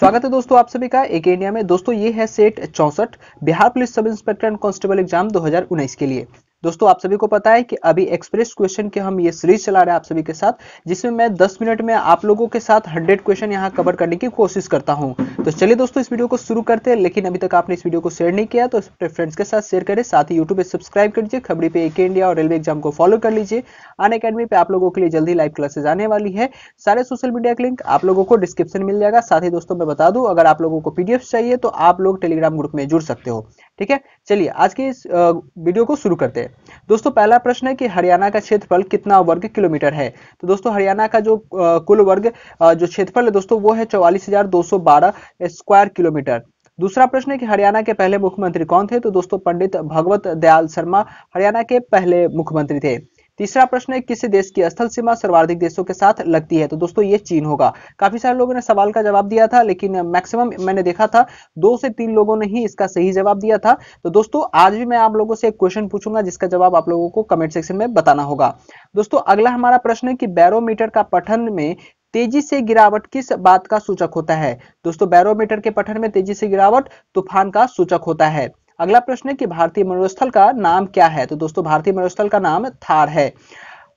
स्वागत है दोस्तों आप सभी का एक इंडिया में दोस्तों ये है सेट चौसठ Bihar police sub inspector and constable exam 2019 के लिए दोस्तों आप सभी को पता है कि अभी एक्सप्रेस क्वेश्चन के हम ये सीरीज चला रहे हैं आप सभी के साथ जिसमें मैं 10 मिनट में आप लोगों के साथ 100 क्वेश्चन यहाँ कवर करने की कोशिश करता हूँ तो चलिए दोस्तों इस वीडियो को शुरू करते हैं लेकिन अभी तक आपने इस वीडियो को शेयर नहीं किया तो अपने फ्रेंड्स के साथ शेयर करें साथ ही यूट्यूब पर सब्सक्राइब कर लीजिए खबरी पे एक इंडिया और रेलवे एग्जाम को फॉलो कर लीजिए अन अकेडमी पे आप लोगों के लिए जल्दी लाइव क्लासेज आने वाली है सारे सोशल मीडिया के लिंक आप लोगों को डिस्क्रिप्शन मिल जाएगा साथ ही दोस्तों मैं बता दूँ अगर आप लोगों को पीडीएफ चाहिए तो आप लोग टेलीग्राम ग्रुप में जुड़ सकते हो ठीक है चलिए आज के इस वीडियो को शुरू करते हैं दोस्तों पहला प्रश्न है कि हरियाणा का क्षेत्रफल कितना वर्ग किलोमीटर है तो दोस्तों हरियाणा का जो कुल वर्ग जो क्षेत्रफल है दोस्तों वो है चौवालीस स्क्वायर किलोमीटर दूसरा प्रश्न है कि हरियाणा के पहले मुख्यमंत्री कौन थे तो दोस्तों पंडित भगवत दयाल शर्मा हरियाणा के पहले मुख्यमंत्री थे तीसरा प्रश्न है किसी देश की स्थल सीमा सर्वाधिक देशों के साथ लगती है तो दोस्तों ये चीन होगा काफी सारे लोगों ने सवाल का जवाब दिया था लेकिन मैक्सिमम मैंने देखा था दो से तीन लोगों ने ही इसका सही जवाब दिया था तो दोस्तों आज भी मैं आप लोगों से एक क्वेश्चन पूछूंगा जिसका जवाब आप लोगों को कमेंट सेक्शन में बताना होगा दोस्तों अगला हमारा प्रश्न है कि बैरोमीटर का पठन में तेजी से गिरावट किस बात का सूचक होता है दोस्तों बैरोमीटर के पठन में तेजी से गिरावट तूफान का सूचक होता है अगला प्रश्न है कि भारतीय मरुस्थल का नाम क्या है तो दोस्तों भारतीय मरुस्थल का नाम थार है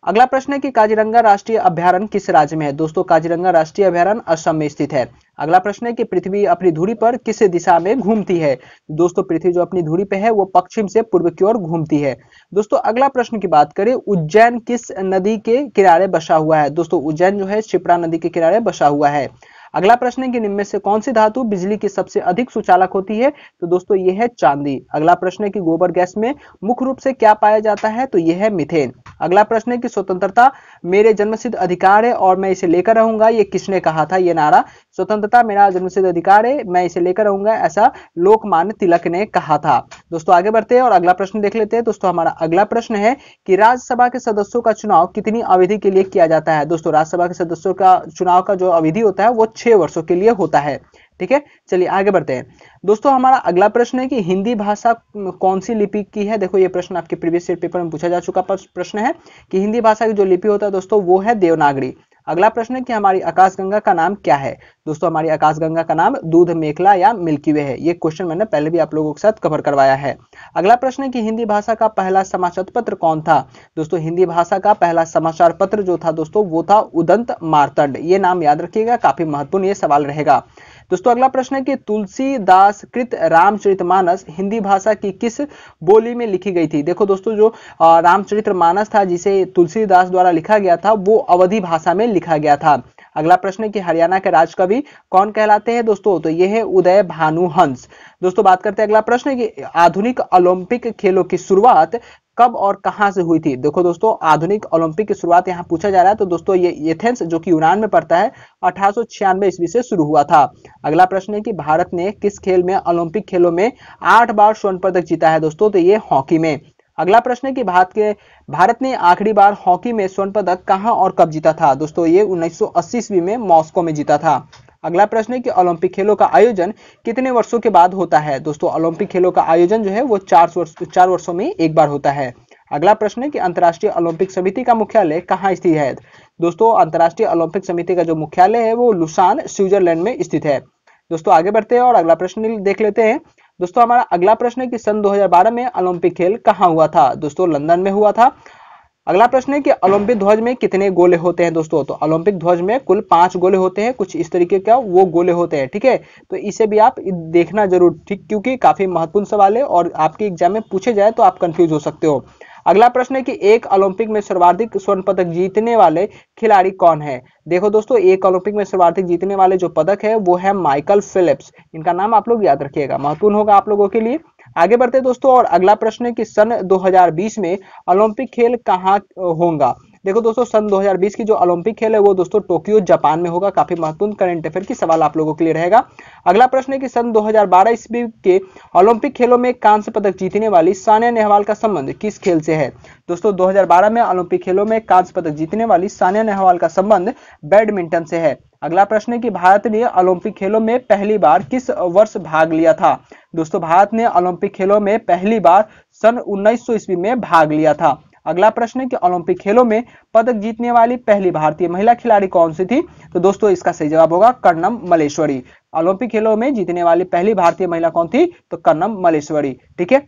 अगला प्रश्न है कि काजीरंगा राष्ट्रीय अभ्यारण किस राज्य में है दोस्तों काजीरंगा राष्ट्रीय अभ्यारण असम में स्थित है अगला प्रश्न है कि पृथ्वी अपनी धुरी पर किस दिशा में घूमती है दोस्तों पृथ्वी जो अपनी धुरी पे है वो पश्चिम से पूर्व की ओर घूमती है दोस्तों अगला प्रश्न की बात करें उज्जैन किस नदी के किनारे बसा हुआ है दोस्तों उज्जैन जो है शिप्रा नदी के किनारे बसा हुआ है अगला प्रश्न है कि निम्न से कौन सी धातु बिजली की सबसे अधिक सुचालक होती है तो दोस्तों यह है चांदी अगला प्रश्न है कि गोबर गैस में मुख्य रूप से क्या पाया जाता है तो यह है मिथेन अगला प्रश्न है कि स्वतंत्रता मेरे जन्मसिद्ध अधिकार है और मैं इसे लेकर रहूंगा ये किसने कहा था ये नारा स्वतंत्रता मेरा जन्मसिद्ध अधिकार है मैं इसे लेकर रहूंगा ऐसा लोकमान्य तिलक ने कहा था दोस्तों आगे बढ़ते हैं और अगला प्रश्न देख लेते हैं दोस्तों हमारा अगला प्रश्न है कि राज्यसभा के सदस्यों का चुनाव कितनी अवधि के लिए किया जाता है दोस्तों राज्यसभा के सदस्यों का चुनाव का जो अवधि होता है वो छह वर्षों के लिए होता है ठीक है चलिए आगे बढ़ते हैं दोस्तों हमारा अगला प्रश्न है कि हिंदी भाषा कौन सी लिपि की है देखो ये प्रश्न आपके प्रीवियस ईयर पेपर में पूछा जा चुका प्रश्न है कि हिंदी भाषा की जो लिपि होता है दोस्तों वो है देवनागरी अगला प्रश्न है कि हमारी आकाशगंगा का नाम क्या है दोस्तों हमारी आकाशगंगा का नाम दूध मेखला या मिल्की वे है ये क्वेश्चन मैंने पहले भी आप लोगों के साथ कवर करवाया है अगला प्रश्न है कि हिंदी भाषा का पहला समाचार पत्र कौन था दोस्तों हिंदी भाषा का पहला समाचार पत्र जो था दोस्तों वो था उदंत मारतंड ये नाम याद रखिएगा काफी महत्वपूर्ण ये सवाल रहेगा दोस्तों अगला प्रश्न है कि तुलसीदास कृत रामचरितमानस हिंदी भाषा की किस बोली में लिखी गई थी देखो दोस्तों जो रामचरितमानस था जिसे तुलसीदास द्वारा लिखा गया था वो अवधि भाषा में लिखा गया था अगला प्रश्न है कि हरियाणा के राजकवि कौन कहलाते हैं दोस्तों तो ये है उदय भानु हंस दोस्तों बात करते हैं अगला प्रश्न है कि आधुनिक ओलंपिक खेलों की शुरुआत कब और कहां से हुई थी देखो दोस्तों आधुनिक ओलंपिक की शुरुआत यहां पूछा जा रहा है तो दोस्तों ये एथेंस जो कि यूनान में पड़ता है अठारह ईस्वी से शुरू हुआ था अगला प्रश्न है कि भारत ने किस खेल में ओलंपिक खेलों में आठ बार स्वर्ण पदक जीता है दोस्तों तो ये हॉकी में अगला प्रश्न है कि भारत के भारत ने आखिरी बार हॉकी में स्वर्ण पदक कहाँ और कब जीता था दोस्तों ये 1980 ईस्वी में मॉस्को में जीता था अगला प्रश्न है कि ओलंपिक खेलों का आयोजन कितने वर्षों के बाद होता है दोस्तों ओलंपिक खेलों का आयोजन जो है वो चार वर्ष चार वर्षों में एक बार होता है अगला प्रश्न है कि अंतर्राष्ट्रीय ओलंपिक समिति का मुख्यालय कहाँ स्थित है दोस्तों अंतर्राष्ट्रीय ओलंपिक समिति का जो मुख्यालय है वो लुसान स्विट्जरलैंड में स्थित है दोस्तों आगे बढ़ते हैं और अगला प्रश्न देख लेते हैं दोस्तों हमारा अगला प्रश्न है कि सन 2012 में ओलंपिक खेल कहाँ हुआ था दोस्तों लंदन में हुआ था अगला प्रश्न है कि ओलंपिक ध्वज में कितने गोले होते हैं दोस्तों तो ओलंपिक ध्वज में कुल पांच गोले होते हैं कुछ इस तरीके का वो गोले होते हैं ठीक है तो इसे भी आप देखना जरूर ठीक क्योंकि काफी महत्वपूर्ण सवाल है और आपके एग्जाम में पूछे जाए तो आप कंफ्यूज हो सकते हो अगला प्रश्न है कि एक ओलंपिक में सर्वाधिक स्वर्ण पदक जीतने वाले खिलाड़ी कौन है देखो दोस्तों एक ओलंपिक में सर्वाधिक जीतने वाले जो पदक है वो है माइकल फिलिप्स इनका नाम आप लोग याद रखिएगा महत्वपूर्ण होगा आप लोगों के लिए आगे बढ़ते दोस्तों और अगला प्रश्न है कि सन दो में ओलंपिक खेल कहाँ होगा देखो दोस्तों सन 2020 की जो ओलंपिक खेल है वो दोस्तों टोक्यो जापान में होगा काफी महत्वपूर्ण करंट अफेयर की सवाल आप लोगों के लिए रहेगा अगला प्रश्न है कि सन 2012 ईस्वी के ओलंपिक खेलों में कांस्य पदक जीतने वाली सानिया नेहवाल का संबंध किस खेल से है दोस्तों 2012 में ओलंपिक खेलों में कांस्य पदक जीतने वाली सानिया नेहवाल का संबंध बैडमिंटन से है अगला प्रश्न है कि भारत ने ओलंपिक खेलों में पहली बार किस वर्ष भाग लिया था दोस्तों भारत ने ओलंपिक खेलों में पहली बार सन उन्नीस ईस्वी में भाग लिया था अगला प्रश्न है कि ओलंपिक खेलों में पदक जीतने वाली पहली भारतीय महिला खिलाड़ी कौन सी थी तो दोस्तों इसका सही जवाब होगा कर्णम मलेश्वरी ओलंपिक खेलों में जीतने वाली पहली भारतीय महिला कौन थी तो कर्णम मलेश्वरी ठीक है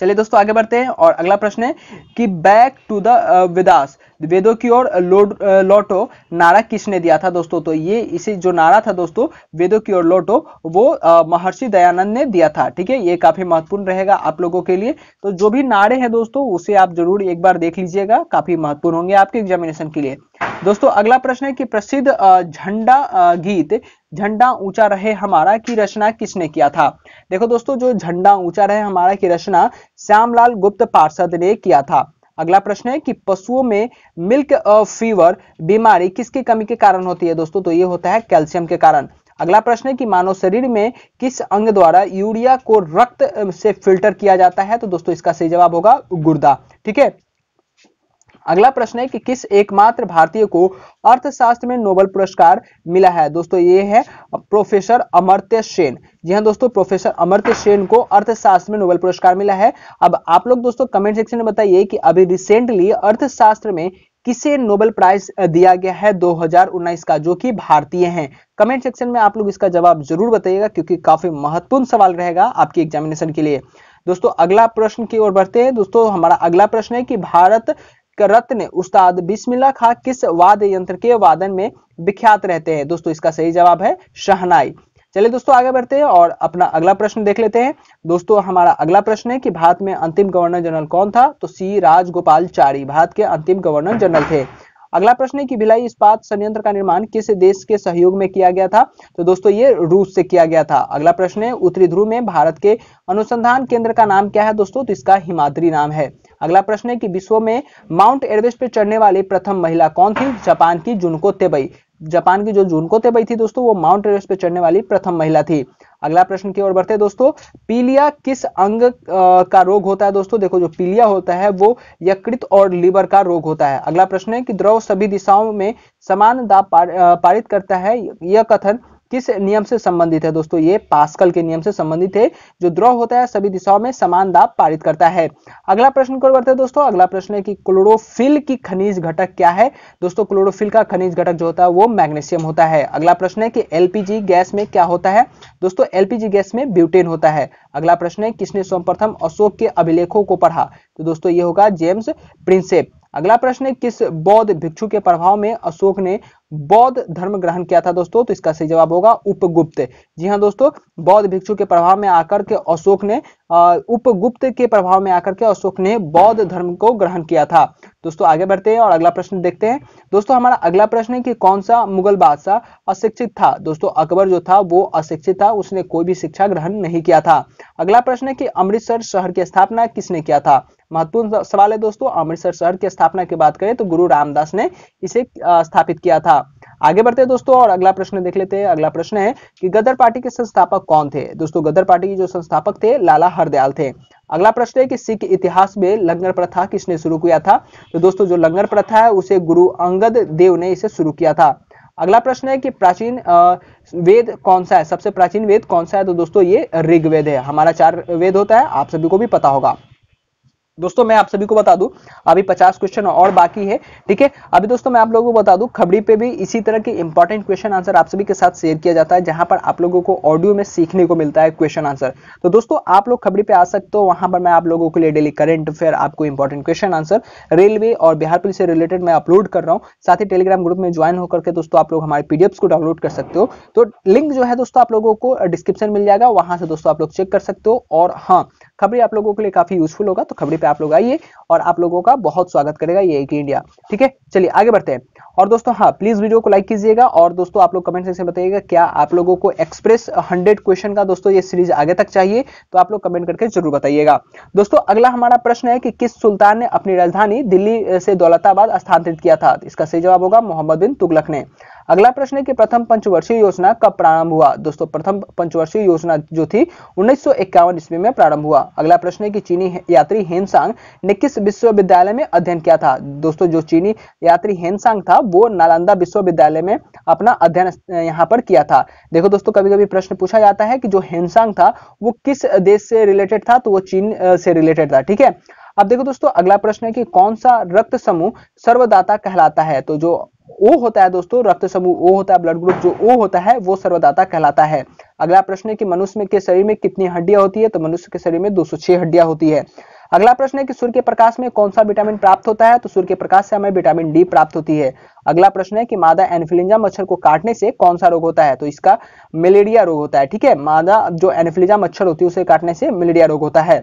चलिए दोस्तों आगे बढ़ते हैं और अगला प्रश्न है कि बैक टू द विदास वेदों की ओर लौटो नारा किसने दिया था दोस्तों तो ये इसे जो नारा था दोस्तों वेदों की ओर लौटो वो महर्षि दयानंद ने दिया था ठीक है ये काफी महत्वपूर्ण रहेगा आप लोगों के लिए तो जो भी नारे हैं दोस्तों उसे आप जरूर एक बार देख लीजिएगा काफी महत्वपूर्ण होंगे आपके एग्जामिनेशन के लिए दोस्तों अगला प्रश्न है कि प्रसिद्ध झंडा गीत झंडा ऊंचा रहे हमारा की रचना किसने किया था देखो दोस्तों जो झंडा ऊंचा रहे हमारा की रचना श्यामलाल गुप्त पार्षद ने किया था अगला प्रश्न है कि पशुओं में मिल्क फीवर बीमारी किसकी कमी के कारण होती है दोस्तों तो ये होता है कैल्शियम के कारण अगला प्रश्न है कि मानव शरीर में किस अंग द्वारा यूरिया को रक्त से फिल्टर किया जाता है तो दोस्तों इसका सही जवाब होगा गुर्दा ठीक है अगला प्रश्न है कि किस एकमात्र भारतीय को अर्थशास्त्र में नोबल पुरस्कार मिला है दोस्तों ये है प्रोफेसर अमर्त्य सेन जी हाँ दोस्तों प्रोफेसर अमर्त्य सेन को अर्थशास्त्र में नोबल पुरस्कार मिला है अब आप लोग दोस्तों कमेंट सेक्शन में बताइए कि अभी रिसेंटली अर्थशास्त्र में किसे नोबेल प्राइज दिया गया है 2019 का जो कि भारतीय हैं कमेंट सेक्शन में आप लोग इसका जवाब जरूर बताइएगा क्योंकि काफी महत्वपूर्ण सवाल रहेगा आपकी एग्जामिनेशन के लिए दोस्तों अगला प्रश्न की ओर बढ़ते हैं दोस्तों हमारा अगला प्रश्न है कि भारत रत्न उस्ताद बिस्मिल्ला खा किस वाद्य यंत्र के वादन में विख्यात रहते हैं दोस्तों इसका सही जवाब है शहनाई चलिए दोस्तों आगे बढ़ते हैं और अपना अगला प्रश्न देख लेते हैं दोस्तों हमारा अगला प्रश्न है कि भारत में अंतिम गवर्नर जनरल कौन था तो सी राजगोपाल चारी भारत के अंतिम गवर्नर जनरल थे अगला प्रश्न है कि भिलाई इस्पात संयंत्र का निर्माण किस देश के सहयोग में किया गया था तो दोस्तों ये रूस से किया गया था अगला प्रश्न है उत्तरी ध्रुव में भारत के अनुसंधान केंद्र का नाम क्या है दोस्तों तो इसका हिमाद्री नाम है अगला प्रश्न है कि विश्व में माउंट एवरेस्ट पर चढ़ने वाली प्रथम महिला कौन थी जापान की जुनको तेबई जापान की जो जुनको तेबई थी दोस्तों वो माउंट एवरेस्ट पर चढ़ने वाली प्रथम महिला थी अगला प्रश्न की ओर बढ़ते हैं दोस्तों पीलिया किस अंग का रोग होता है दोस्तों देखो जो पीलिया होता है वो यकृत और लीवर का रोग होता है अगला प्रश्न है कि द्रव सभी दिशाओं में समान दाब पारित करता है यह कथन किस नियम से संबंधित है दोस्तों ये पास्कल के नियम से संबंधित है जो द्रव होता है सभी दिशाओं में समान दाब पारित करता है अगला प्रश्न को बढ़ते हैं दोस्तों अगला प्रश्न है कि क्लोरोफिल की खनिज घटक क्या है दोस्तों क्लोरोफिल का खनिज घटक जो होता है वो मैग्नेशियम होता है अगला प्रश्न है कि एलपीजी गैस में क्या होता है दोस्तों एलपीजी गैस में ब्यूटेन होता है अगला प्रश्न है किसने सर्वप्रथम अशोक के अभिलेखों को पढ़ा तो दोस्तों ये होगा जेम्स प्रिंसेप अगला प्रश्न है किस बौद्ध भिक्षु के प्रभाव में अशोक ने बौद्ध धर्म ग्रहण किया था दोस्तों तो इसका सही जवाब होगा उपगुप्त जी हाँ दोस्तों बौद्ध भिक्षु के प्रभाव में आकर के अशोक ने उपगुप्त के प्रभाव में आकर के अशोक ने बौद्ध धर्म को ग्रहण किया था दोस्तों आगे बढ़ते हैं और अगला प्रश्न देखते हैं दोस्तों हमारा अगला प्रश्न है कि कौन सा मुगल बादशाह अशिक्षित था दोस्तों अकबर जो था वो अशिक्षित था उसने कोई भी शिक्षा ग्रहण नहीं किया था अगला प्रश्न है कि अमृतसर शहर की स्थापना किसने किया था महत्वपूर्ण सवाल है दोस्तों अमृतसर शहर की स्थापना की बात करें तो गुरु रामदास ने इसे स्थापित किया था आगे बढ़ते हैं दोस्तों और अगला प्रश्न देख लेते हैं अगला प्रश्न है कि गदर पार्टी के संस्थापक कौन थे दोस्तों गदर पार्टी के जो संस्थापक थे लाला हरदयाल थे अगला प्रश्न है कि सिख इतिहास में लंगर प्रथा किसने शुरू किया था तो दोस्तों जो लंगर प्रथा है उसे गुरु अंगद देव ने इसे शुरू किया था अगला प्रश्न है कि प्राचीन वेद कौन सा है सबसे प्राचीन वेद कौन सा है तो दोस्तों ये ऋग्वेद है हमारा चार वेद होता है आप सभी को भी पता होगा दोस्तों मैं आप सभी को बता दूं अभी 50 क्वेश्चन और बाकी है ठीक है अभी दोस्तों मैं आप लोगों को बता दूं खबड़ी पे भी इसी तरह के इंपॉर्टेंट क्वेश्चन आंसर आप सभी के साथ शेयर किया जाता है जहां पर आप लोगों को ऑडियो में सीखने को मिलता है क्वेश्चन आंसर तो दोस्तों आप लोग खबड़ी पे आ सकते हो वहां पर मैं आप लोगों के लिए डेली करेंट अफेयर आपको इंपॉर्टेंट क्वेश्चन आंसर रेलवे और बिहार पुलिस से रिलेटेड मैं अपलोड कर रहा हूँ साथ ही टेलीग्राम ग्रुप में ज्वाइन होकर के दोस्तों आप लोग हमारे पीडीएफ को डाउनलोड कर सकते हो तो लिंक जो है दोस्तों आप लोगों को डिस्क्रिप्शन मिल जाएगा वहां से दोस्तों आप लोग चेक कर सकते हो और हाँ खबरें आप लोगों के लिए काफी यूजफुल होगा तो खबरें पे आप लोग आइए और आप लोगों का बहुत स्वागत करेगा ये एक इंडिया ठीक है चलिए आगे बढ़ते हैं और दोस्तों हाँ प्लीज वीडियो को लाइक कीजिएगा और दोस्तों आप लोग कमेंट सेक्शन बताइएगा क्या आप लोगों को एक्सप्रेस हंड्रेड क्वेश्चन का दोस्तों ये सीरीज आगे तक चाहिए तो आप लोग कमेंट करके जरूर बताइएगा दोस्तों अगला हमारा प्रश्न है कि किस सुल्तान ने अपनी राजधानी दिल्ली से दौलताबाद स्थानांतरित किया था तो इसका सही जवाब होगा मोहम्मद बिन तुगलक ने अगला प्रश्न है कि प्रथम पंचवर्षीय योजना कब प्रारंभ हुआ दोस्तों प्रथम पंचवर्षीय योजना जो थी उन्नीस ईस्वी में प्रारंभ हुआ अगला प्रश्न है कि चीनी यात्री हेनसांग ने किस विश्वविद्यालय में अध्ययन किया था दोस्तों जो चीनी यात्री हेनसांग था वो नालंदा विश्वविद्यालय में अपना अध्ययन यहाँ पर किया था देखो दोस्तों कभी कभी प्रश्न पूछा जाता है कि जो हेनसांग था वो किस देश से रिलेटेड था तो वो चीन से रिलेटेड था ठीक है अब देखो दोस्तों अगला प्रश्न है कि कौन सा रक्त समूह सर्वदाता कहलाता है तो जो ओ होता है दोस्तों रक्त समूह ओ होता है ब्लड ग्रुप जो ओ होता है वो सर्वदाता कहलाता है अगला प्रश्न है कि मनुष्य के शरीर में कितनी हड्डियां होती है तो मनुष्य के शरीर में 206 हड्डियां होती है अगला प्रश्न है कि सूर्य के प्रकाश में कौन सा विटामिन प्राप्त होता है तो सूर्य के प्रकाश से हमें विटामिन डी प्राप्त होती है अगला प्रश्न है कि मादा एनफ्लुएंजा मच्छर को काटने से कौन सा रोग होता है तो इसका मलेरिया रोग होता है ठीक है मादा जो एनफ्लुएंजा मच्छर होती है उसे काटने से मलेरिया रोग होता है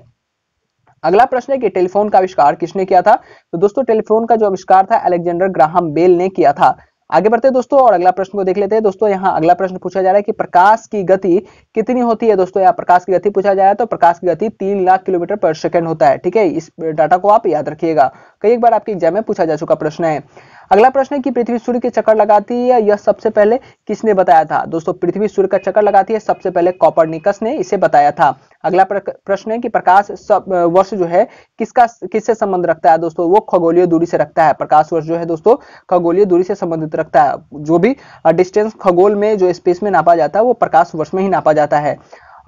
अगला प्रश्न है कि टेलीफोन का आविष्कार किसने किया था तो दोस्तों टेलीफोन का जो आविष्कार था अलेक्जेंडर ग्राहम बेल ने किया था आगे बढ़ते हैं दोस्तों और अगला प्रश्न को देख लेते हैं दोस्तों यहाँ अगला प्रश्न पूछा जा रहा है कि प्रकाश की गति कितनी होती है दोस्तों यहाँ प्रकाश की गति पूछा जा रहा है तो प्रकाश की गति तीन लाख किलोमीटर पर सेकंड होता है ठीक है इस डाटा को आप याद रखिएगा कई एक बार आपके एग्जाम में पूछा जा चुका प्रश्न है अगला प्रश्न है कि पृथ्वी सूर्य के चक्कर लगाती है यह सबसे पहले किसने बताया था दोस्तों पृथ्वी सूर्य का चक्कर लगाती है सबसे पहले कॉपर ने इसे बताया था अगला प्रश्न है कि प्रकाश सब वर्ष जो है किसका किससे संबंध रखता है दोस्तों वो खगोलीय दूरी से रखता है प्रकाश वर्ष जो है दोस्तों खगोलीय दूरी से संबंधित रखता है जो भी डिस्टेंस खगोल में जो स्पेस में नापा जाता है वो प्रकाश वर्ष में ही नापा जाता है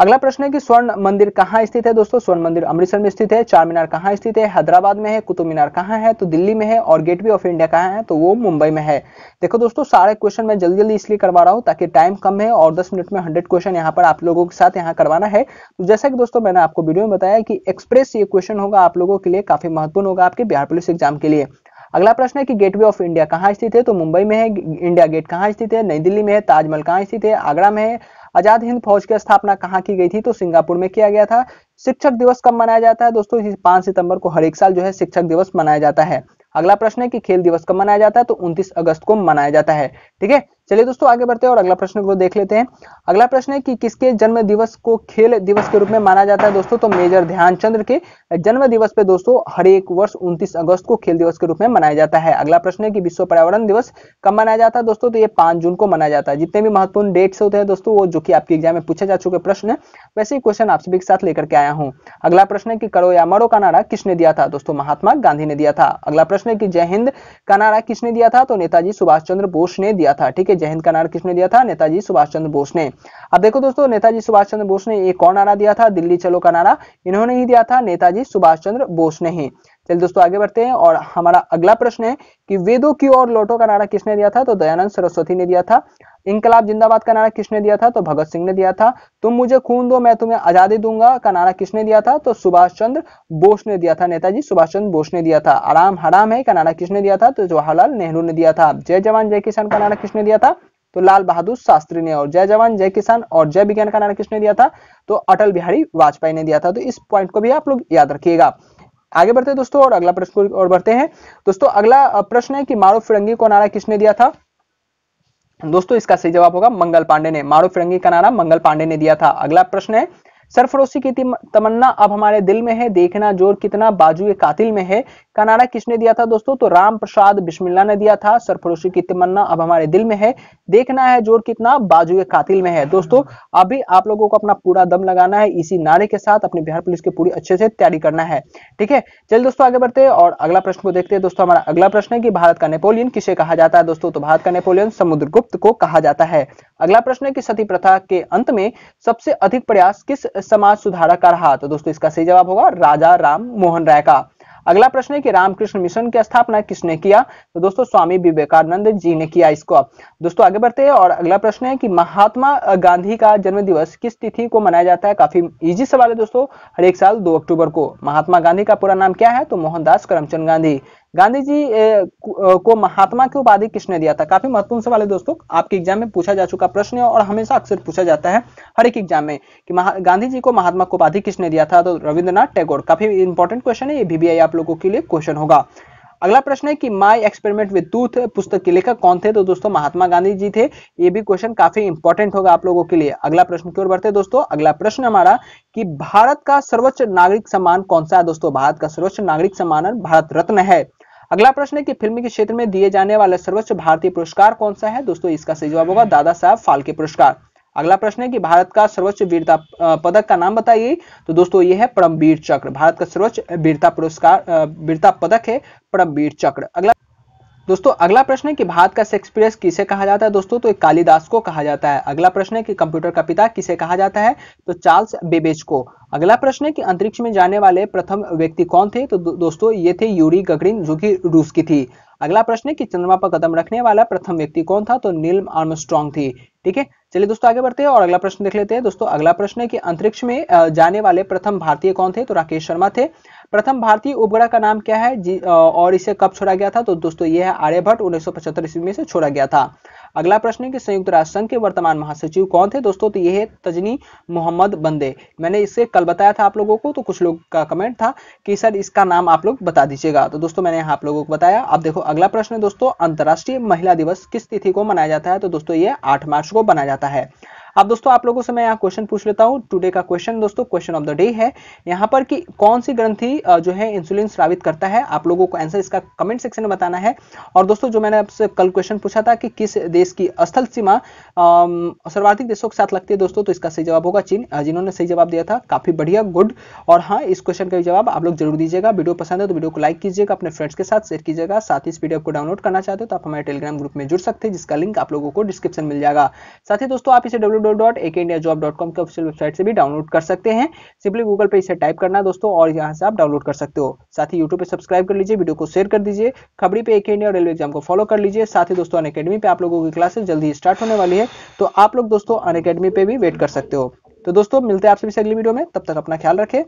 अगला प्रश्न है कि स्वर्ण मंदिर कहाँ स्थित है दोस्तों स्वर्ण मंदिर अमृतसर में स्थित है चार मीनार कहाँ स्थित है हैदराबाद में है कुतुब मीनार कहाँ है तो दिल्ली में है और गेटवे ऑफ इंडिया कहाँ है तो वो मुंबई में है देखो दोस्तों सारे क्वेश्चन मैं जल्दी जल्दी इसलिए करवा रहा हूँ ताकि टाइम कम है और दस मिनट में हंड्रेड क्वेश्चन यहाँ पर आप लोगों के साथ यहाँ करवाना है तो जैसा कि दोस्तों मैंने आपको वीडियो में बताया कि एक्सप्रेस ये क्वेश्चन होगा आप लोगों के लिए काफी महत्वपूर्ण होगा आपके बिहार पुलिस एग्जाम के लिए अगला प्रश्न है कि गेटवे ऑफ इंडिया कहाँ स्थित है तो मुंबई में है इंडिया गेट कहाँ स्थित है नई दिल्ली में है ताजमहल कहाँ स्थित है आगरा में है आजाद हिंद फौज की स्थापना कहाँ की गई थी तो सिंगापुर में किया गया था शिक्षक दिवस कब मनाया जाता है दोस्तों पांच सितंबर को हर एक साल जो है शिक्षक दिवस मनाया जाता है अगला प्रश्न है कि खेल दिवस कब मनाया जाता है तो 29 अगस्त को मनाया जाता है ठीक है चलिए दोस्तों आगे बढ़ते हैं और अगला प्रश्न को देख लेते हैं अगला प्रश्न है कि किसके जन्म दिवस को खेल दिवस के रूप में माना जाता है दोस्तों तो मेजर ध्यानचंद्र के जन्म दिवस पे दोस्तों हर एक वर्ष 29 अगस्त को खेल दिवस के रूप में मनाया जाता है अगला प्रश्न है कि विश्व पर्यावरण दिवस कब मनाया जाता है दोस्तों तो ये पांच जून को मनाया जाता है जितने भी महत्वपूर्ण डेट्स होते हैं दोस्तों वो जो कि आपके एग्जाम में पूछे जा चुके प्रश्न है वैसे ही क्वेश्चन आप सभी के साथ लेकर के आया हूँ अगला प्रश्न है कि करो या मरो का नारा किसने दिया था दोस्तों महात्मा गांधी ने दिया था अगला प्रश्न है कि जय हिंद का नारा किसने दिया था तो नेताजी सुभाष चंद्र बोस ने दिया था ठीक है जय हिंद का नारा किसने दिया था नेताजी सुभाष चंद्र बोस ने अब देखो दोस्तों नेताजी सुभाष चंद्र बोस ने एक और नारा दिया था दिल्ली चलो का नारा इन्होंने ही दिया था नेताजी सुभाष चंद्र बोस ने ही चलिए दोस्तों आगे बढ़ते हैं और हमारा अगला प्रश्न है कि वेदों की ओर लौटो का नारा किसने दिया था तो दयानंद सरस्वती ने दिया था इंकलाब जिंदाबाद का नारा किसने दिया था तो भगत सिंह ने दिया था तुम मुझे खून दो मैं तुम्हें आजादी दूंगा का नारा किसने दिया था तो सुभाष चंद्र बोस ने दिया था नेताजी सुभाष चंद्र बोस ने दिया था आराम हराम है का नारा किसने दिया था तो जवाहरलाल नेहरू ने दिया था जय जवान जय किसान का नारा किसने दिया था तो लाल बहादुर शास्त्री ने और जय जवान जय किसान और जय विज्ञान का नारा किसने दिया था तो अटल बिहारी वाजपेयी ने दिया था तो इस पॉइंट को भी आप लोग याद रखिएगा आगे बढ़ते हैं दोस्तों और अगला प्रश्न और बढ़ते हैं दोस्तों अगला प्रश्न है कि मारो फिरंगी को नारा किसने दिया था दोस्तों इसका सही जवाब होगा मंगल पांडे ने मारो फिरंगी का नारा मंगल पांडे ने दिया था अगला प्रश्न है सरफरोशी की तमन्ना अब हमारे दिल में है देखना जोर कितना बाजू कातिल में है का नारा किसने दिया था दोस्तों तो राम प्रसाद बिस्मिल्ला ने दिया था सरफरोशी की तमन्ना अब हमारे दिल में है देखना है जोर कितना बाजू के कातिल में है दोस्तों अभी आप लोगों को अपना पूरा दम लगाना है इसी नारे के साथ अपने बिहार पुलिस की पूरी अच्छे से तैयारी करना है ठीक है चलिए दोस्तों आगे बढ़ते हैं और अगला प्रश्न को देखते हैं दोस्तों हमारा अगला प्रश्न है कि भारत का नेपोलियन किसे कहा जाता है दोस्तों तो भारत का नेपोलियन समुद्र को कहा जाता है अगला प्रश्न है कि सती प्रथा के अंत में सबसे अधिक प्रयास किस समाज सुधारक का रहा तो दोस्तों इसका सही जवाब होगा राजा राम मोहन राय का अगला प्रश्न है कि रामकृष्ण मिशन की स्थापना किसने किया तो दोस्तों स्वामी विवेकानंद जी ने किया इसको दोस्तों आगे बढ़ते हैं और अगला प्रश्न है कि महात्मा गांधी का जन्म दिवस किस तिथि को मनाया जाता है काफी इजी सवाल है दोस्तों हर एक साल दो अक्टूबर को महात्मा गांधी का पूरा नाम क्या है तो मोहनदास करमचंद गांधी गांधी जी को महात्मा की उपाधि किसने दिया था काफी महत्वपूर्ण सवाल है दोस्तों आपके एग्जाम में पूछा जा चुका प्रश्न है और हमेशा अक्सर पूछा जाता है हर एक एग्जाम में कि गांधी जी को महात्मा को उपाधि किसने दिया था तो रविंद्रनाथ टैगोर काफी इंपॉर्टेंट क्वेश्चन है ये बीबीआई आप लोगों के लिए क्वेश्चन होगा अगला प्रश्न है कि माय एक्सपेरिमेंट विद टूथ पुस्तक के लेखक कौन थे तो दोस्तों महात्मा गांधी जी थे ये भी क्वेश्चन काफी इंपॉर्टेंट होगा आप लोगों के लिए अगला प्रश्न की ओर बढ़ते हैं दोस्तों अगला प्रश्न हमारा कि भारत का सर्वोच्च नागरिक सम्मान कौन सा है दोस्तों भारत का सर्वोच्च नागरिक सम्मान भारत रत्न है अगला प्रश्न है कि फिल्म के क्षेत्र में दिए जाने वाला सर्वोच्च भारतीय पुरस्कार कौन सा है दोस्तों इसका सही जवाब होगा दादा साहब फाल्के पुरस्कार अगला प्रश्न है कि भारत का सर्वोच्च वीरता पदक का नाम बताइए तो दोस्तों यह है परमवीर चक्र भारत का सर्वोच्च वीरता पुरस्कार वीरता पदक है परमवीर चक्र अगला दोस्तों अगला प्रश्न है कि भारत का शेक्सपियर किसे कहा जाता है दोस्तों तो कालिदास को कहा जाता है अगला प्रश्न है कि कंप्यूटर का पिता किसे कहा जाता है तो चार्ल्स बेबेज को अगला प्रश्न है कि अंतरिक्ष में जाने वाले प्रथम व्यक्ति कौन थे तो दो, दोस्तों ये थे यूरी गगरिन जो कि रूस की थी अगला प्रश्न है कि चंद्रमा पर कदम रखने वाला प्रथम व्यक्ति कौन था तो नील आर्मस्ट्रॉन्ग थी ठीक है चलिए दोस्तों आगे बढ़ते हैं और अगला प्रश्न देख लेते हैं दोस्तों अगला प्रश्न है कि अंतरिक्ष में जाने वाले प्रथम भारतीय कौन थे तो राकेश शर्मा थे प्रथम भारतीय उपग्रह का नाम क्या है और इसे कब छोड़ा गया था तो दोस्तों यह है आर्यभट्ट उन्नीस ईस्वी में से छोड़ा गया था अगला प्रश्न है कि संयुक्त राष्ट्र संघ के वर्तमान महासचिव कौन थे दोस्तों तो यह तजनी मोहम्मद बंदे मैंने इसे कल बताया था आप लोगों को तो कुछ लोग का कमेंट था कि सर इसका नाम आप लोग बता दीजिएगा तो दोस्तों मैंने आप लोगों को बताया अब देखो अगला प्रश्न है दोस्तों अंतर्राष्ट्रीय महिला दिवस किस तिथि को मनाया जाता है तो दोस्तों ये आठ मार्च को मनाया जाता है अब दोस्तों आप लोगों से मैं यहाँ क्वेश्चन पूछ लेता हूँ टुडे का क्वेश्चन दोस्तों क्वेश्चन ऑफ द डे है यहाँ पर कि कौन सी ग्रंथि जो है इंसुलिन स्रावित करता है आप लोगों को आंसर इसका कमेंट सेक्शन में बताना है और दोस्तों जो मैंने आपसे कल क्वेश्चन पूछा था कि किस देश की स्थल सीमा सर्वाधिक देशों के साथ लगती है दोस्तों तो इसका सही जवाब होगा चीन जिन्होंने सही जवाब दिया था काफी बढ़िया गुड और हाँ इस क्वेश्चन का जवाब आप लोग जरूर दीजिएगा वीडियो पसंद है तो वीडियो को लाइक कीजिएगा अपने फ्रेंड्स के साथ शेयर कीजिएगा साथ ही इस वीडियो को डाउनलोड करना चाहते हो तो आप हमारे टेलीग्राम ग्रुप में जुड़ सकते हैं जिसका लिंक आप लोगों को डिस्क्रिप्शन मिल जाएगा साथ ही दोस्तों आप इसे डब्ल्यू www.akindiajob.com के ऑफिशियल वेबसाइट से भी डाउनलोड कर सकते हैं सिंपली गूगल पे इसे टाइप करना दोस्तों और यहाँ से आप डाउनलोड कर सकते हो साथ ही यूट्यूब पे सब्सक्राइब कर लीजिए वीडियो को शेयर कर दीजिए खबरी पे एक इंडिया रेलवे एग्जाम को फॉलो कर लीजिए साथ ही दोस्तों अकेडमी पे आप लोगों की क्लासेस जल्दी स्टार्ट होने वाली है तो आप लोग दोस्तों अन अकेडमी पे भी वेट कर सकते हो तो दोस्तों मिलते हैं आपसे भी अगली वीडियो में तब तक अपना ख्याल रखें